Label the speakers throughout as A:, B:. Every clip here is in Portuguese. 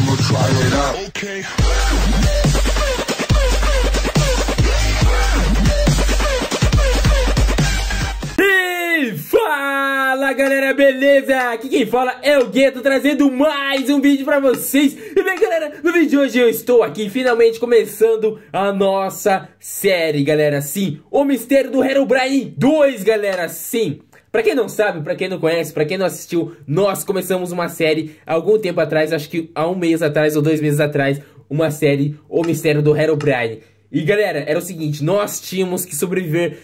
A: I'ma try it out. Okay. E fala galera, beleza? Aqui quem fala é o Gueto, trazendo mais um vídeo pra vocês E bem galera, no vídeo de hoje eu estou aqui finalmente começando a nossa série, galera Sim, o Mistério do Herobrine 2, galera, sim para quem não sabe, para quem não conhece, para quem não assistiu, nós começamos uma série algum tempo atrás, acho que há um mês atrás ou dois meses atrás, uma série O Mistério do Herobrine. E galera, era o seguinte, nós tínhamos que sobreviver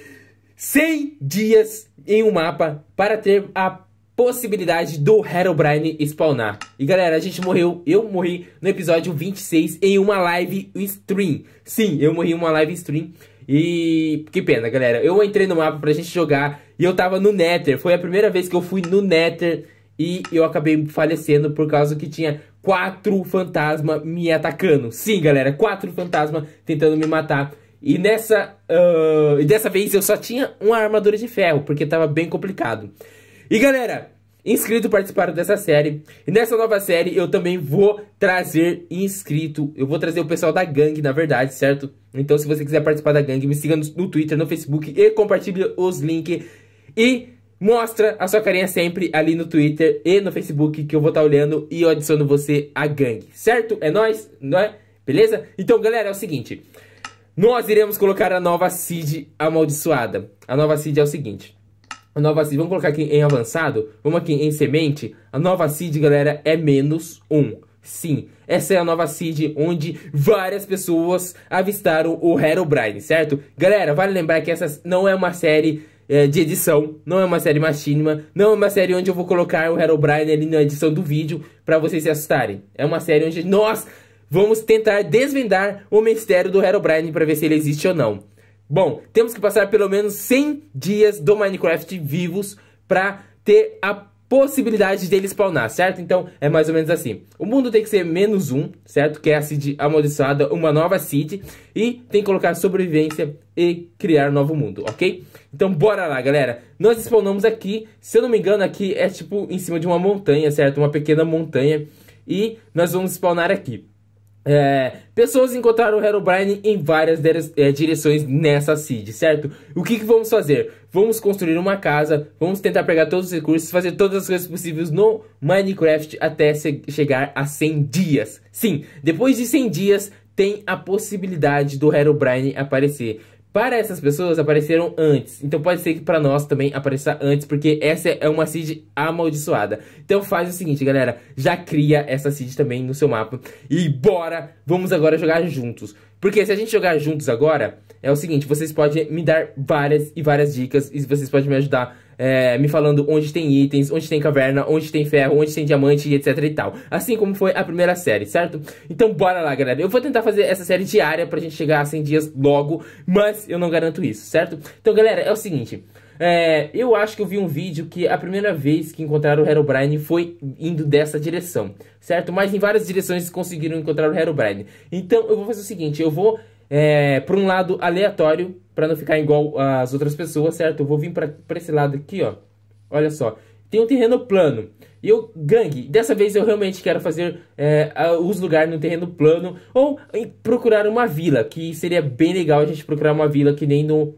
A: 100 dias em um mapa para ter a possibilidade do Herobrine spawnar. E galera, a gente morreu, eu morri no episódio 26 em uma live stream. Sim, eu morri em uma live stream. E que pena, galera. Eu entrei no mapa pra gente jogar e eu tava no Nether. Foi a primeira vez que eu fui no Nether e eu acabei falecendo por causa que tinha quatro fantasmas me atacando. Sim, galera, quatro fantasmas tentando me matar. E nessa, uh, dessa vez eu só tinha uma armadura de ferro, porque tava bem complicado. E galera, inscrito participaram dessa série. E nessa nova série eu também vou trazer inscrito. Eu vou trazer o pessoal da gangue, na verdade, certo? Então se você quiser participar da gangue, me siga no, no Twitter, no Facebook e compartilhe os links. E mostra a sua carinha sempre ali no Twitter e no Facebook que eu vou estar tá olhando e eu adiciono você à gangue, certo? É nóis, não é? Beleza? Então, galera, é o seguinte. Nós iremos colocar a nova Cid amaldiçoada. A nova Cid é o seguinte. A nova seed, vamos colocar aqui em avançado, vamos aqui em semente. A nova seed, galera, é menos 1. Sim, essa é a nova seed onde várias pessoas avistaram o Herobrine, certo? Galera, vale lembrar que essa não é uma série é, de edição, não é uma série machinima, não é uma série onde eu vou colocar o Herobrine ali na edição do vídeo para vocês se assustarem. É uma série onde nós vamos tentar desvendar o mistério do Herobrine para ver se ele existe ou não. Bom, temos que passar pelo menos 100 dias do Minecraft vivos para ter a possibilidade dele spawnar, certo? Então é mais ou menos assim. O mundo tem que ser menos um, certo? Que é a seed amaldiçoada, uma nova seed. E tem que colocar sobrevivência e criar um novo mundo, ok? Então bora lá, galera. Nós spawnamos aqui, se eu não me engano, aqui é tipo em cima de uma montanha, certo? Uma pequena montanha. E nós vamos spawnar aqui. É, pessoas encontraram o Herobrine em várias é, direções nessa seed, certo? O que, que, vamos fazer? Vamos construir uma casa, vamos tentar pegar todos os recursos, fazer todas as coisas possíveis no Minecraft até chegar a 100 dias. Sim, depois de 100 dias tem a possibilidade do Herobrine aparecer. Para essas pessoas apareceram antes. Então pode ser que para nós também apareça antes, porque essa é uma seed amaldiçoada. Então faz o seguinte, galera, já cria essa seed também no seu mapa e bora, vamos agora jogar juntos. Porque se a gente jogar juntos agora, é o seguinte, vocês podem me dar várias e várias dicas e vocês podem me ajudar é, me falando onde tem itens, onde tem caverna, onde tem ferro, onde tem diamante e etc e tal. Assim como foi a primeira série, certo? Então bora lá, galera. Eu vou tentar fazer essa série diária pra gente chegar a 100 dias logo, mas eu não garanto isso, certo? Então, galera, é o seguinte... É, eu acho que eu vi um vídeo que a primeira vez que encontraram o Herobrine foi indo dessa direção, certo? Mas em várias direções conseguiram encontrar o Herobrine. Então eu vou fazer o seguinte, eu vou é, para um lado aleatório para não ficar igual às outras pessoas, certo? Eu vou vir para esse lado aqui, ó. Olha só. Tem um terreno plano. E eu, gangue, dessa vez eu realmente quero fazer é, os lugares no terreno plano ou procurar uma vila, que seria bem legal a gente procurar uma vila que nem no,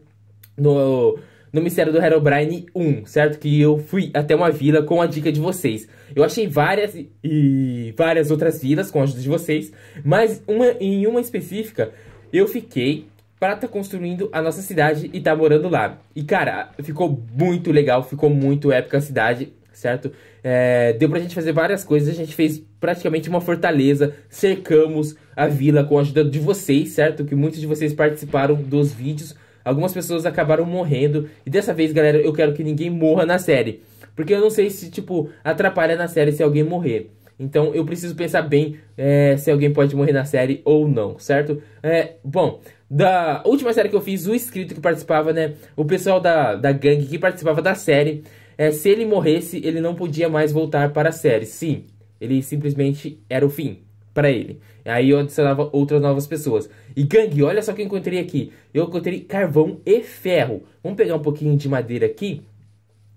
A: no, no Mistério do Herobrine 1, certo? Que eu fui até uma vila com a dica de vocês. Eu achei várias e várias outras vilas com a ajuda de vocês, mas uma, em uma específica eu fiquei pra tá construindo a nossa cidade e tá morando lá. E, cara, ficou muito legal, ficou muito épica a cidade, certo? É, deu pra gente fazer várias coisas, a gente fez praticamente uma fortaleza, cercamos a vila com a ajuda de vocês, certo? Que muitos de vocês participaram dos vídeos. Algumas pessoas acabaram morrendo. E dessa vez, galera, eu quero que ninguém morra na série. Porque eu não sei se, tipo, atrapalha na série se alguém morrer. Então eu preciso pensar bem é, se alguém pode morrer na série ou não, certo? É, bom, da última série que eu fiz, o inscrito que participava, né? O pessoal da, da gangue que participava da série. É, se ele morresse, ele não podia mais voltar para a série. Sim, ele simplesmente era o fim para ele. Aí eu adicionava outras novas pessoas. E gangue, olha só o que eu encontrei aqui. Eu encontrei carvão e ferro. Vamos pegar um pouquinho de madeira aqui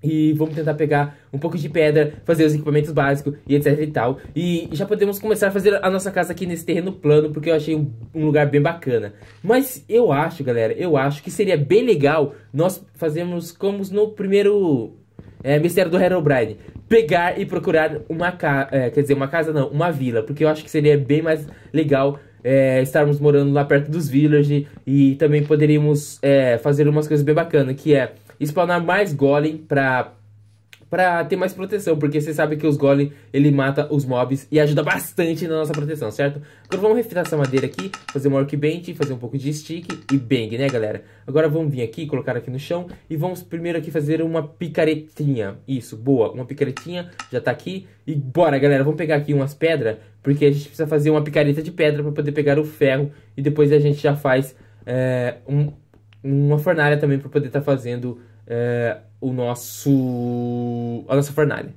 A: e vamos tentar pegar um pouco de pedra, fazer os equipamentos básicos e etc e tal. E já podemos começar a fazer a nossa casa aqui nesse terreno plano, porque eu achei um, um lugar bem bacana. Mas eu acho, galera, eu acho que seria bem legal nós fazermos como no primeiro é, Mistério do Herobrine. Pegar e procurar uma casa, é, quer dizer, uma casa não, uma vila. Porque eu acho que seria bem mais legal é, estarmos morando lá perto dos villagers. E também poderíamos é, fazer umas coisas bem bacanas, que é spawnar mais golem pra, pra ter mais proteção, porque você sabe que os golem, ele mata os mobs e ajuda bastante na nossa proteção, certo? Agora vamos refinar essa madeira aqui, fazer uma workbench, fazer um pouco de stick e bang, né, galera? Agora vamos vir aqui, colocar aqui no chão e vamos primeiro aqui fazer uma picaretinha. Isso, boa, uma picaretinha, já tá aqui. E bora, galera, vamos pegar aqui umas pedras, porque a gente precisa fazer uma picareta de pedra pra poder pegar o ferro e depois a gente já faz... É, um, uma fornalha também para poder estar tá fazendo é, o nosso. a nossa fornalha.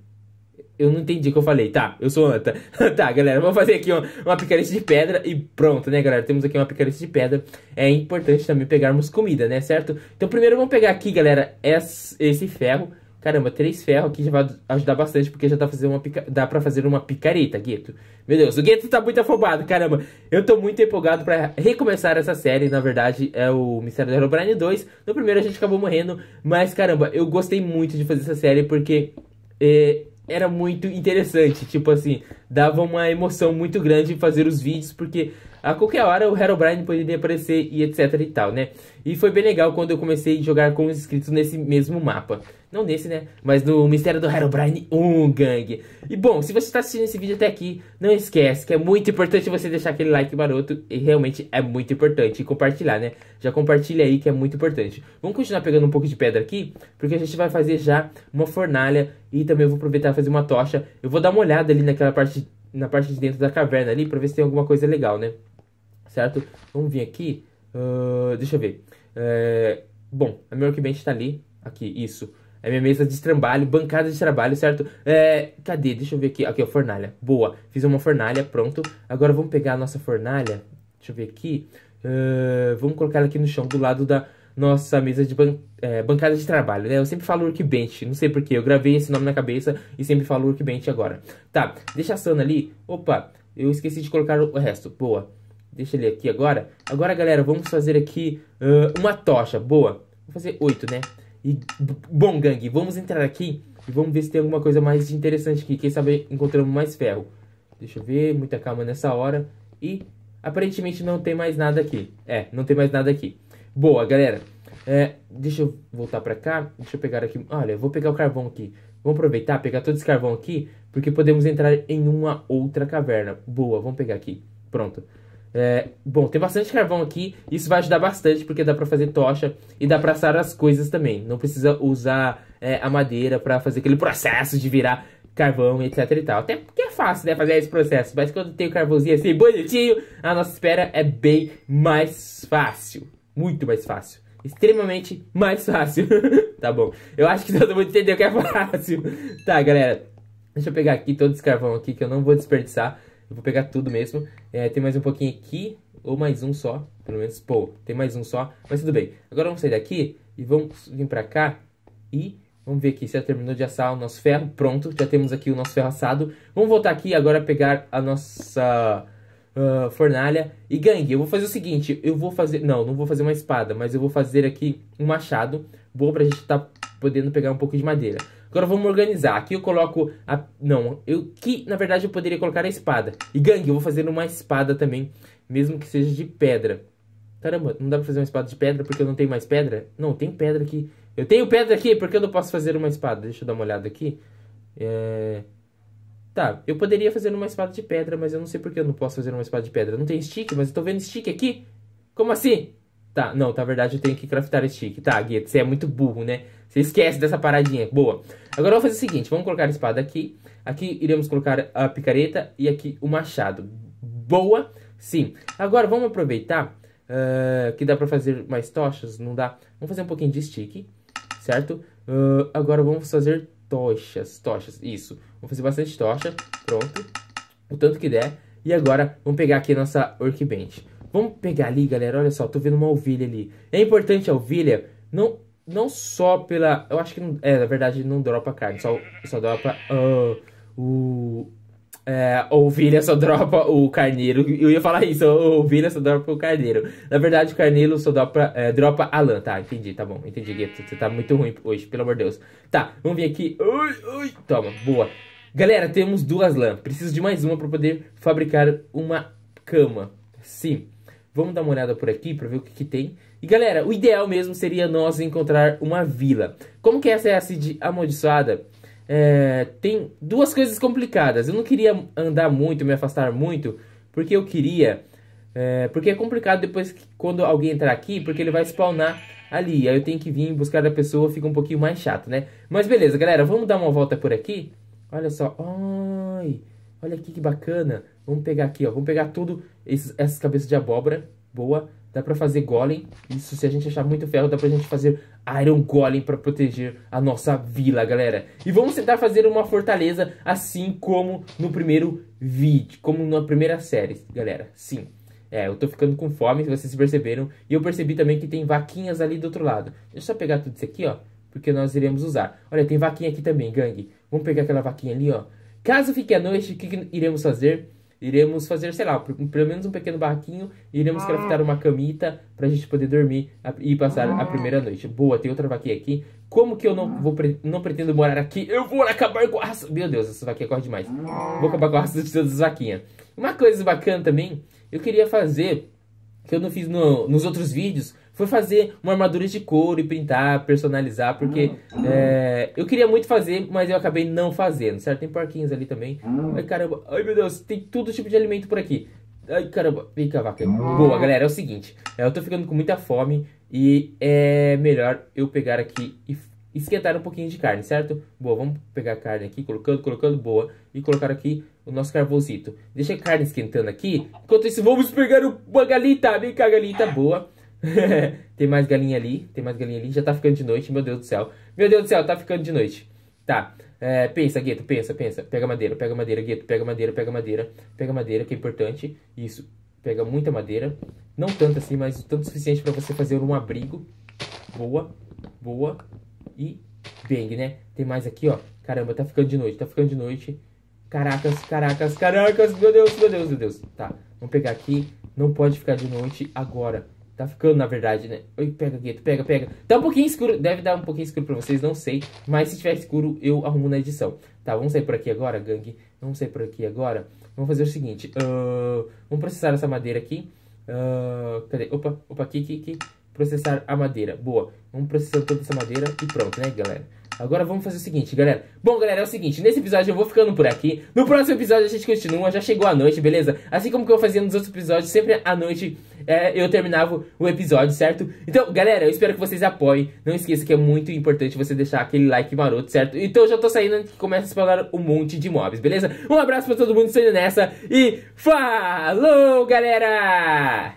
A: Eu não entendi o que eu falei. Tá, eu sou Anta. tá, galera, vamos fazer aqui uma, uma picareta de pedra e pronto, né, galera? Temos aqui uma picareta de pedra. É importante também pegarmos comida, né, certo? Então, primeiro vamos pegar aqui, galera, esse ferro. Caramba, três ferros aqui já vai ajudar bastante, porque já dá, tá fazer uma pica... dá pra fazer uma picareta, Gueto. Meu Deus, o Gueto tá muito afobado, caramba. Eu tô muito empolgado pra recomeçar essa série, na verdade, é o Mistério do Herobrine 2. No primeiro a gente acabou morrendo, mas caramba, eu gostei muito de fazer essa série, porque... É, era muito interessante, tipo assim, dava uma emoção muito grande fazer os vídeos, porque a qualquer hora o Herobrine poderia aparecer e etc e tal, né? E foi bem legal quando eu comecei a jogar com os inscritos nesse mesmo mapa. Não nesse, né? Mas do Mistério do Herobrine 1, gangue. E bom, se você está assistindo esse vídeo até aqui, não esquece que é muito importante você deixar aquele like maroto. E realmente é muito importante. E compartilhar, né? Já compartilha aí que é muito importante. Vamos continuar pegando um pouco de pedra aqui, porque a gente vai fazer já uma fornalha. E também eu vou aproveitar e fazer uma tocha. Eu vou dar uma olhada ali naquela parte, na parte de dentro da caverna ali, pra ver se tem alguma coisa legal, né? Certo? Vamos vir aqui. Uh, deixa eu ver. É... Bom, a minha workbench tá ali. Aqui, isso é minha mesa de trabalho, bancada de trabalho, certo? É, cadê? Deixa eu ver aqui. Aqui, ó, fornalha. Boa. Fiz uma fornalha, pronto. Agora vamos pegar a nossa fornalha. Deixa eu ver aqui. Uh, vamos colocar ela aqui no chão, do lado da nossa mesa de ban é, bancada de trabalho, né? Eu sempre falo workbench, não sei porquê. Eu gravei esse nome na cabeça e sempre falo workbench agora. Tá, deixa a Sana ali. Opa, eu esqueci de colocar o resto. Boa. Deixa ele aqui agora. Agora, galera, vamos fazer aqui uh, uma tocha. Boa. Vou fazer oito, né? E, bom, gangue, vamos entrar aqui e vamos ver se tem alguma coisa mais interessante aqui. Quem sabe encontramos mais ferro. Deixa eu ver, muita calma nessa hora. E aparentemente não tem mais nada aqui. É, não tem mais nada aqui. Boa, galera. É, deixa eu voltar pra cá. Deixa eu pegar aqui. Olha, eu vou pegar o carvão aqui. Vamos aproveitar, pegar todo esse carvão aqui, porque podemos entrar em uma outra caverna. Boa, vamos pegar aqui. Pronto. É, bom, tem bastante carvão aqui, isso vai ajudar bastante porque dá para fazer tocha e dá para assar as coisas também. Não precisa usar é, a madeira para fazer aquele processo de virar carvão, etc e tal. Até porque é fácil, né, fazer esse processo, mas quando tem o carvãozinho assim bonitinho, a nossa espera é bem mais fácil. Muito mais fácil. Extremamente mais fácil. tá bom. Eu acho que todo mundo entendeu que é fácil. Tá, galera. Deixa eu pegar aqui todo esse carvão aqui que eu não vou desperdiçar. Eu vou pegar tudo mesmo. É, tem mais um pouquinho aqui, ou mais um só, pelo menos. Pô, tem mais um só, mas tudo bem. Agora vamos sair daqui e vamos vir pra cá e... Vamos ver aqui, se já terminou de assar o nosso ferro, pronto, já temos aqui o nosso ferro assado. Vamos voltar aqui agora pegar a nossa uh, fornalha e gangue. Eu vou fazer o seguinte, eu vou fazer, não, não vou fazer uma espada, mas eu vou fazer aqui um machado, bom pra gente estar tá podendo pegar um pouco de madeira. Agora vamos organizar. Aqui eu coloco a... Não, eu que na verdade eu poderia colocar a espada. E gangue, eu vou fazer uma espada também, mesmo que seja de pedra. Caramba, não dá pra fazer uma espada de pedra porque eu não tenho mais pedra? Não, tem pedra aqui. Eu tenho pedra aqui, porque eu não posso fazer uma espada? Deixa eu dar uma olhada aqui. É... Tá, eu poderia fazer uma espada de pedra, mas eu não sei por que eu não posso fazer uma espada de pedra. Não tem stick, mas eu tô vendo stick aqui. Como assim? Tá, não, tá, na verdade eu tenho que craftar stick. Tá, Gueto, você é muito burro, né? Você esquece dessa paradinha. Boa. Agora eu vou fazer o seguinte, vamos colocar a espada aqui. Aqui iremos colocar a picareta e aqui o machado. Boa, sim. Agora vamos aproveitar uh, que dá pra fazer mais tochas, não dá? Vamos fazer um pouquinho de stick, certo? Uh, agora vamos fazer tochas, tochas, isso. Vamos fazer bastante tocha, pronto. O tanto que der. E agora vamos pegar aqui a nossa workbench. Vamos pegar ali, galera. Olha só, tô vendo uma ovelha ali. É importante a ovelha, não, não só pela... Eu acho que, não, é, na verdade, não dropa carne. Só, só dropa uh, o... É, ovelha só dropa o carneiro. Eu ia falar isso, ovelha só dropa o carneiro. Na verdade, o carneiro só dropa, é, dropa a lã. Tá, entendi, tá bom. Entendi, Gueto. Você tá muito ruim hoje, pelo amor de Deus. Tá, vamos vir aqui. Ui, ui. Toma, boa. Galera, temos duas lã. Preciso de mais uma pra poder fabricar uma cama. Sim. Vamos dar uma olhada por aqui para ver o que, que, tem. E galera, o ideal mesmo seria nós encontrar uma vila. Como que essa é a assim Cid amaldiçoada? É, tem duas coisas complicadas. Eu não queria andar muito, me afastar muito, porque eu queria... É, porque é complicado depois que, quando alguém entrar aqui, porque ele vai spawnar ali. Aí eu tenho que vir buscar a pessoa, fica um pouquinho mais chato, né? Mas beleza, galera, vamos dar uma volta por aqui. Olha só, ai, olha aqui que bacana. Vamos pegar aqui, ó. Vamos pegar tudo, esses, essas cabeças de abóbora. Boa. Dá pra fazer golem. Isso, se a gente achar muito ferro, dá pra gente fazer Iron Golem pra proteger a nossa vila, galera. E vamos tentar fazer uma fortaleza assim como no primeiro vídeo. Como na primeira série, galera. Sim. É, eu tô ficando com fome, se vocês perceberam. E eu percebi também que tem vaquinhas ali do outro lado. Deixa eu só pegar tudo isso aqui, ó. Porque nós iremos usar. Olha, tem vaquinha aqui também, gangue. Vamos pegar aquela vaquinha ali, ó. Caso fique à noite, o que, que iremos fazer? iremos fazer, sei lá, pelo menos um pequeno barraquinho, e iremos ah. craftar uma camita pra gente poder dormir e passar a ah. primeira noite. Boa, tem outra vaquinha aqui. Como que eu não vou não pretendo morar aqui? Eu vou acabar com a raça... Meu Deus, essa vaquinha corre demais. Vou acabar com a raça de todas as vaquinhas. Uma coisa bacana também, eu queria fazer que eu não fiz no, nos outros vídeos foi fazer uma armadura de couro e pintar, personalizar, porque ah, ah. é, eu queria muito fazer, mas eu acabei não fazendo, certo? Tem porquinhos ali também. Ah. Ai, caramba. Ai, meu Deus, tem todo tipo de alimento por aqui. Ai, caramba. Vem cá, vaca. Boa, galera, é o seguinte. Eu tô ficando com muita fome e é melhor eu pegar aqui e esquentar um pouquinho de carne, certo? Boa, vamos pegar a carne aqui, colocando, colocando, boa. E colocar aqui o nosso carvãozito. Deixa a carne esquentando aqui. Enquanto isso, vamos pegar uma galinha. Vem né? cá, é galinha boa. tem mais galinha ali, tem mais galinha ali. Já tá ficando de noite, meu Deus do céu. Meu Deus do céu, tá ficando de noite. Tá, é, pensa, Gueto, pensa, pensa. Pega madeira, pega madeira, Gueto, pega madeira, pega madeira. Pega madeira, que é importante. Isso, pega muita madeira. Não tanto assim, mas o tanto suficiente para você fazer um abrigo. Boa, boa e bang, né? Tem mais aqui, ó. Caramba, tá ficando de noite, tá ficando de noite. Caracas, caracas, caracas. Meu Deus, meu Deus, meu Deus. Tá, vamos pegar aqui. Não pode ficar de noite agora. Tá ficando, na verdade, né? Oi, pega, Gueto, pega, pega. Tá um pouquinho escuro, deve dar um pouquinho escuro pra vocês, não sei. Mas se tiver escuro, eu arrumo na edição. Tá, vamos sair por aqui agora, gangue. Vamos sair por aqui agora. Vamos fazer o seguinte. Uh, vamos processar essa madeira aqui. Uh, cadê? Opa, opa, aqui, aqui, aqui. Processar a madeira. Boa. Vamos processar toda essa madeira e pronto, né, galera? Agora vamos fazer o seguinte, galera. Bom, galera, é o seguinte, nesse episódio eu vou ficando por aqui. No próximo episódio a gente continua, já chegou a noite, beleza? Assim como que eu fazia nos outros episódios, sempre à noite é, eu terminava o episódio, certo? Então, galera, eu espero que vocês apoiem. Não esqueça que é muito importante você deixar aquele like maroto, certo? Então eu já tô saindo que começa a explorar um monte de mobs, beleza? Um abraço pra todo mundo saindo nessa e falou, galera!